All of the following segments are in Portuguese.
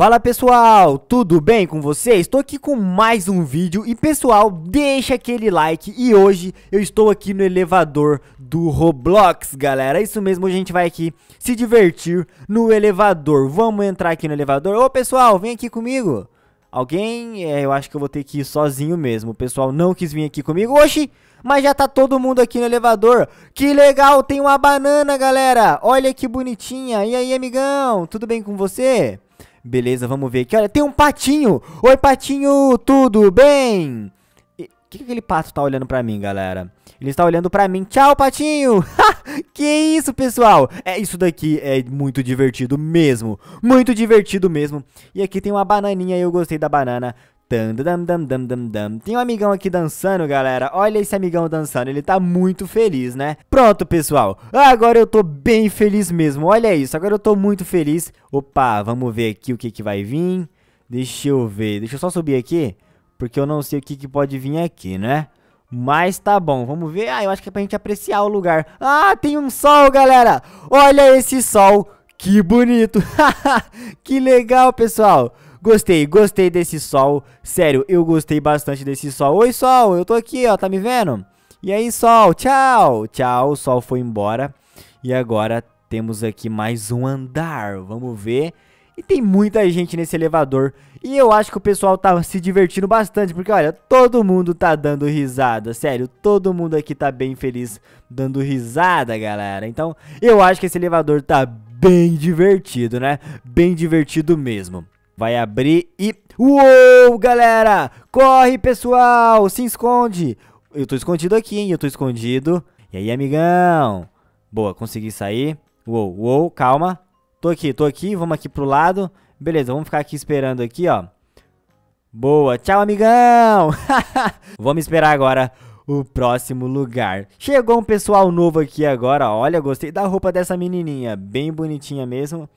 Fala pessoal, tudo bem com vocês? Estou aqui com mais um vídeo e pessoal, deixa aquele like e hoje eu estou aqui no elevador do Roblox, galera. isso mesmo, a gente vai aqui se divertir no elevador. Vamos entrar aqui no elevador. Ô pessoal, vem aqui comigo. Alguém, é, eu acho que eu vou ter que ir sozinho mesmo. O pessoal não quis vir aqui comigo. Oxi, mas já tá todo mundo aqui no elevador. Que legal, tem uma banana, galera. Olha que bonitinha. E aí, amigão, tudo bem com você? Beleza, vamos ver aqui. Olha, tem um patinho. Oi, patinho, tudo bem? O que, que aquele pato tá olhando pra mim, galera? Ele está olhando pra mim. Tchau, patinho. que isso, pessoal. É, isso daqui é muito divertido mesmo. Muito divertido mesmo. E aqui tem uma bananinha. Eu gostei da banana. Tem um amigão aqui dançando, galera. Olha esse amigão dançando. Ele tá muito feliz, né? Pronto, pessoal. Agora eu tô bem feliz mesmo. Olha isso. Agora eu tô muito feliz. Opa, vamos ver aqui o que que vai vir. Deixa eu ver. Deixa eu só subir aqui. Porque eu não sei o que que pode vir aqui, né? Mas tá bom, vamos ver. Ah, eu acho que é pra gente apreciar o lugar. Ah, tem um sol, galera. Olha esse sol. Que bonito. que legal, pessoal. Gostei, gostei desse sol. Sério, eu gostei bastante desse sol. Oi, sol, eu tô aqui, ó, tá me vendo? E aí, sol, tchau, tchau. O sol foi embora. E agora temos aqui mais um andar. Vamos ver. E tem muita gente nesse elevador. E eu acho que o pessoal tá se divertindo bastante, porque olha, todo mundo tá dando risada. Sério, todo mundo aqui tá bem feliz dando risada, galera. Então, eu acho que esse elevador tá bem divertido, né? Bem divertido mesmo. Vai abrir e... Uou, galera! Corre, pessoal! Se esconde! Eu tô escondido aqui, hein? Eu tô escondido. E aí, amigão? Boa, consegui sair. Uou, uou, calma. Tô aqui, tô aqui. Vamos aqui pro lado. Beleza, vamos ficar aqui esperando aqui, ó. Boa, tchau, amigão! vamos esperar agora o próximo lugar. Chegou um pessoal novo aqui agora. Olha, gostei da roupa dessa menininha. Bem bonitinha mesmo.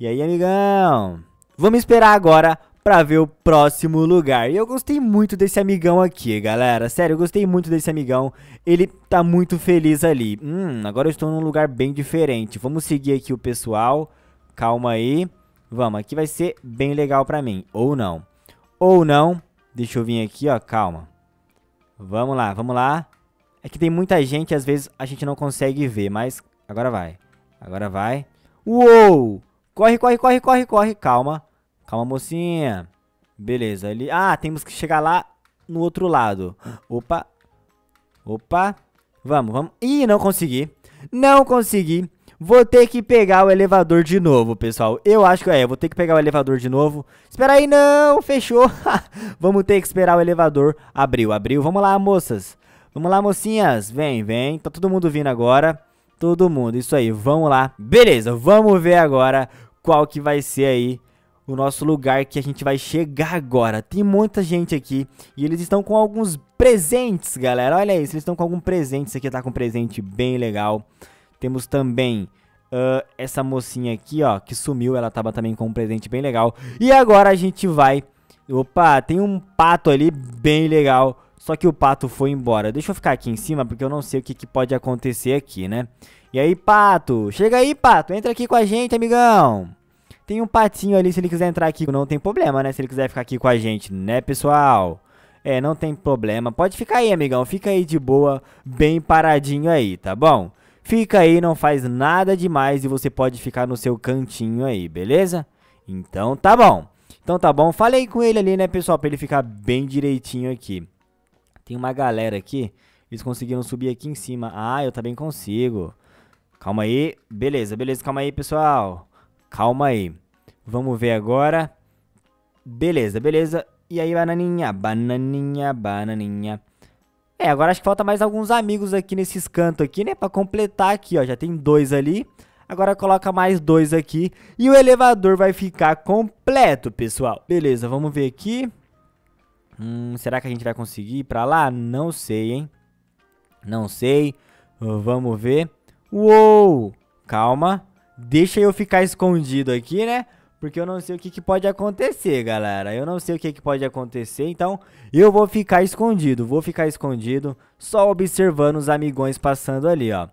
E aí, amigão? Vamos esperar agora para ver o próximo lugar. E eu gostei muito desse amigão aqui, galera. Sério, eu gostei muito desse amigão. Ele tá muito feliz ali. Hum, agora eu estou num lugar bem diferente. Vamos seguir aqui o pessoal. Calma aí. Vamos, aqui vai ser bem legal pra mim. Ou não. Ou não. Deixa eu vir aqui, ó. Calma. Vamos lá, vamos lá. É que tem muita gente, às vezes a gente não consegue ver, mas agora vai. Agora vai. Uou! Corre, corre, corre, corre, corre. Calma. Calma, mocinha. Beleza, ali Ah, temos que chegar lá no outro lado. Opa. Opa. Vamos, vamos. Ih, não consegui. Não consegui. Vou ter que pegar o elevador de novo, pessoal. Eu acho que é, vou ter que pegar o elevador de novo. Espera aí, não, fechou. Vamos ter que esperar o elevador. Abriu, abriu. Vamos lá, moças. Vamos lá, mocinhas. Vem, vem. Tá todo mundo vindo agora. Todo mundo, isso aí. Vamos lá. Beleza, vamos ver agora qual que vai ser aí o nosso lugar que a gente vai chegar agora. Tem muita gente aqui e eles estão com alguns presentes, galera. Olha isso, eles estão com algum presente. Isso aqui tá com um presente bem legal. Temos também uh, essa mocinha aqui, ó, que sumiu. Ela tava também com um presente bem legal. E agora a gente vai... Opa, tem um pato ali bem legal. Só que o pato foi embora. Deixa eu ficar aqui em cima, porque eu não sei o que, que, pode acontecer aqui, né? E aí, pato? Chega aí, pato. Entra aqui com a gente, amigão. Tem um patinho ali, se ele quiser entrar aqui, não tem problema, né? Se ele quiser ficar aqui com a gente, né, pessoal? É, não tem problema. Pode ficar aí, amigão. Fica aí de boa, bem paradinho aí, tá bom? Fica aí, não faz nada demais e você pode ficar no seu cantinho aí, beleza? Então tá bom. Então tá bom. Falei com ele ali, né, pessoal, pra ele ficar bem direitinho aqui. Tem uma galera aqui. Eles conseguiram subir aqui em cima. Ah, eu também consigo. Calma aí. Beleza, beleza. Calma aí, pessoal. Calma aí. Vamos ver agora. Beleza, beleza. E aí, bananinha, bananinha, bananinha. É, agora acho que falta mais alguns amigos aqui nesses cantos aqui, né? Pra completar aqui, ó. Já tem dois ali. Agora coloca mais dois aqui. E o elevador vai ficar completo, pessoal. Beleza, vamos ver aqui. Hum, será que a gente vai conseguir ir pra lá? Não sei, hein? Não sei. Vamos ver. Uou! Calma deixa eu ficar escondido aqui, né? Porque eu não sei o que, que pode acontecer, galera. Eu não sei o que, que pode acontecer, então eu vou ficar escondido. Vou ficar escondido, só observando os amigões passando ali, ó.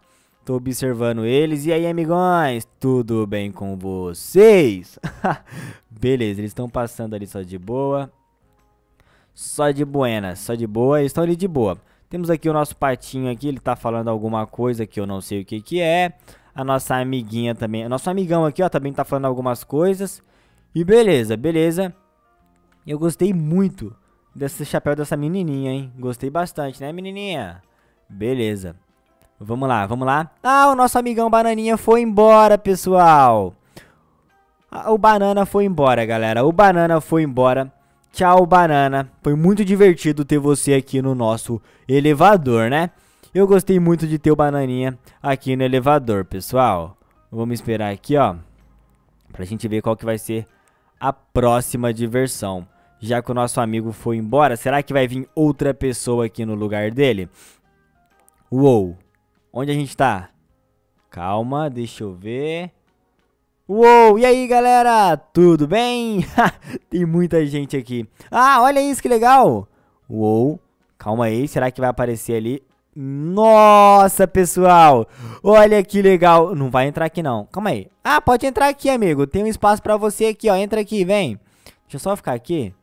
Tô observando eles. E aí, amigões? Tudo bem com vocês? Beleza, eles estão passando ali só de boa. Só de buena, só de boa. Eles estão ali de boa. Temos aqui o nosso patinho aqui, ele tá falando alguma coisa que eu não sei o que que é a nossa amiguinha também. O nosso amigão aqui, ó, também tá falando algumas coisas. E beleza, beleza. Eu gostei muito desse chapéu dessa menininha, hein? Gostei bastante, né, menininha? Beleza. Vamos lá, vamos lá. Ah, o nosso amigão Bananinha foi embora, pessoal. Ah, o Banana foi embora, galera. O Banana foi embora. Tchau, Banana. Foi muito divertido ter você aqui no nosso elevador, né? Eu gostei muito de ter o Bananinha aqui no elevador, pessoal. Vamos esperar aqui, ó. Pra gente ver qual que vai ser a próxima diversão. Já que o nosso amigo foi embora, será que vai vir outra pessoa aqui no lugar dele? Uou! Onde a gente tá? Calma, deixa eu ver... Uou, e aí galera, tudo bem? Tem muita gente aqui. Ah, olha isso, que legal. Uou, calma aí, será que vai aparecer ali? Nossa, pessoal! Olha que legal! Não vai entrar aqui, não. Calma aí. Ah, pode entrar aqui, amigo. Tem um espaço pra você aqui, ó. Entra aqui, vem. Deixa eu só ficar aqui.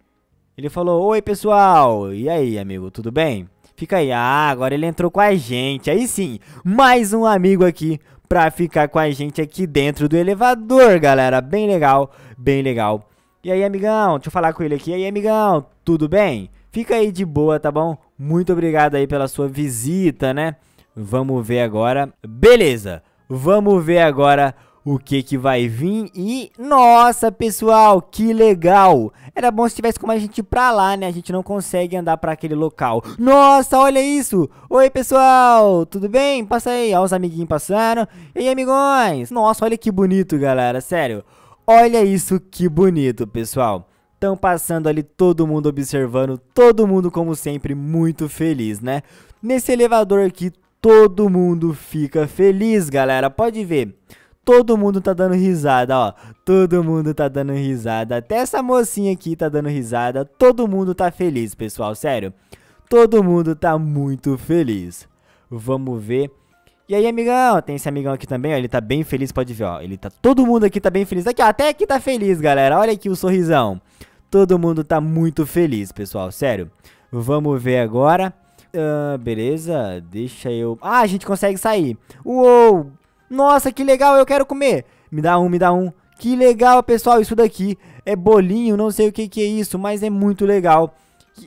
Ele falou, oi, pessoal. E aí, amigo, tudo bem? Fica aí. Ah, agora ele entrou com a gente. Aí sim, mais um amigo aqui pra ficar com a gente aqui dentro do elevador, galera. Bem legal, bem legal. E aí, amigão? Deixa eu falar com ele aqui. E aí, amigão? Tudo bem? Fica aí de boa, tá bom? Muito obrigado aí pela sua visita, né? Vamos ver agora. Beleza. Vamos ver agora o que que vai vir e nossa, pessoal, que legal. Era bom se tivesse como a gente ir pra lá, né? A gente não consegue andar para aquele local. Nossa, olha isso. Oi, pessoal. Tudo bem? Passa aí, Olha os amiguinhos passando, E aí, amigões? Nossa, olha que bonito, galera, sério. Olha isso que bonito, pessoal. Estão passando ali todo mundo observando, todo mundo como sempre muito feliz, né? Nesse elevador aqui todo mundo fica feliz, galera. Pode ver. Todo mundo tá dando risada, ó. Todo mundo tá dando risada. Até essa mocinha aqui tá dando risada. Todo mundo tá feliz, pessoal, sério. Todo mundo tá muito feliz. Vamos ver. E aí, amigão? Tem esse amigão aqui também, ó. Ele tá bem feliz, pode ver, ó. Ele tá. Todo mundo aqui tá bem feliz. Aqui, ó, até aqui tá feliz, galera. Olha aqui o sorrisão. Todo mundo tá muito feliz, pessoal, sério. Vamos ver agora. Uh, beleza, deixa eu... Ah, a gente consegue sair. Uou! Nossa, que legal, eu quero comer. Me dá um, me dá um. Que legal, pessoal, isso daqui é bolinho, não sei o que, que é isso, mas é muito legal.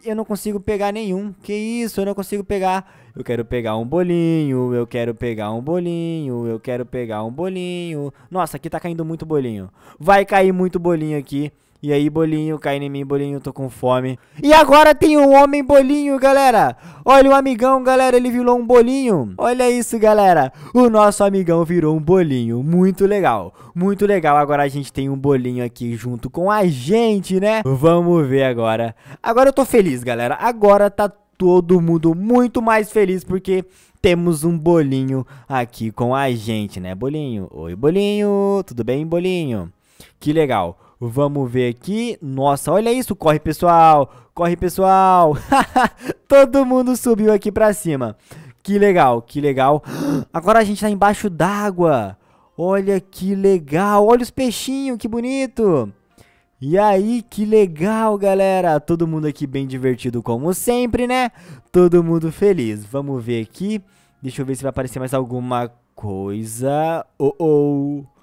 Eu não consigo pegar nenhum. Que isso, eu não consigo pegar. Eu quero pegar um bolinho, eu quero pegar um bolinho, eu quero pegar um bolinho. Nossa, aqui tá caindo muito bolinho. Vai cair muito bolinho aqui. E aí, bolinho, cai em mim, bolinho, tô com fome. E agora tem um homem bolinho, galera. Olha o amigão, galera, ele virou um bolinho. Olha isso, galera. O nosso amigão virou um bolinho. Muito legal, muito legal. Agora a gente tem um bolinho aqui junto com a gente, né? Vamos ver agora. Agora eu tô feliz, galera. Agora tá todo mundo muito mais feliz porque temos um bolinho aqui com a gente, né? Bolinho, oi bolinho, tudo bem, bolinho? Que legal. Vamos ver aqui. Nossa, olha isso. Corre, pessoal. Corre, pessoal. Todo mundo subiu aqui pra cima. Que legal, que legal. Agora a gente tá embaixo d'água. Olha que legal. Olha os peixinhos, que bonito. E aí, que legal, galera. Todo mundo aqui bem divertido como sempre, né? Todo mundo feliz. Vamos ver aqui. Deixa eu ver se vai aparecer mais alguma coisa. Oh, oh.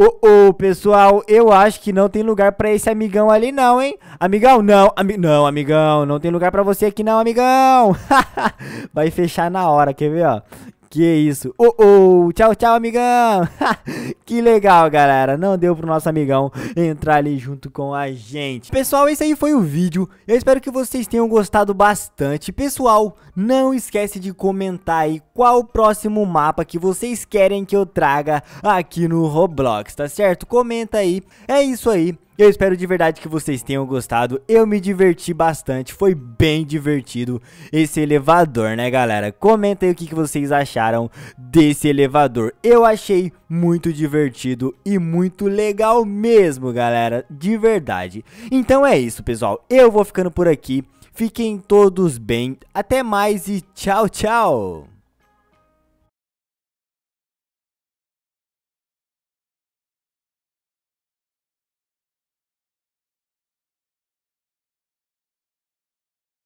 Ô, oh, oh, pessoal, eu acho que não tem lugar para esse amigão ali não, hein? Amigão, não, ami não, amigão, não tem lugar para você aqui não, amigão. Vai fechar na hora, quer ver, ó? Que isso. Oh, oh, tchau, tchau, amigão. que legal, galera. Não deu pro nosso amigão entrar ali junto com a gente. Pessoal, esse aí foi o vídeo. Eu espero que vocês tenham gostado bastante. Pessoal, não esquece de comentar aí qual o próximo mapa que vocês querem que eu traga aqui no Roblox, tá certo? Comenta aí. É isso aí. Eu espero de verdade que vocês tenham gostado. Eu me diverti bastante, foi bem divertido esse elevador, né, galera? Comenta aí o que, que vocês acharam desse elevador. Eu achei muito divertido e muito legal mesmo, galera, de verdade. Então é isso, pessoal. Eu vou ficando por aqui. Fiquem todos bem. Até mais e tchau, tchau.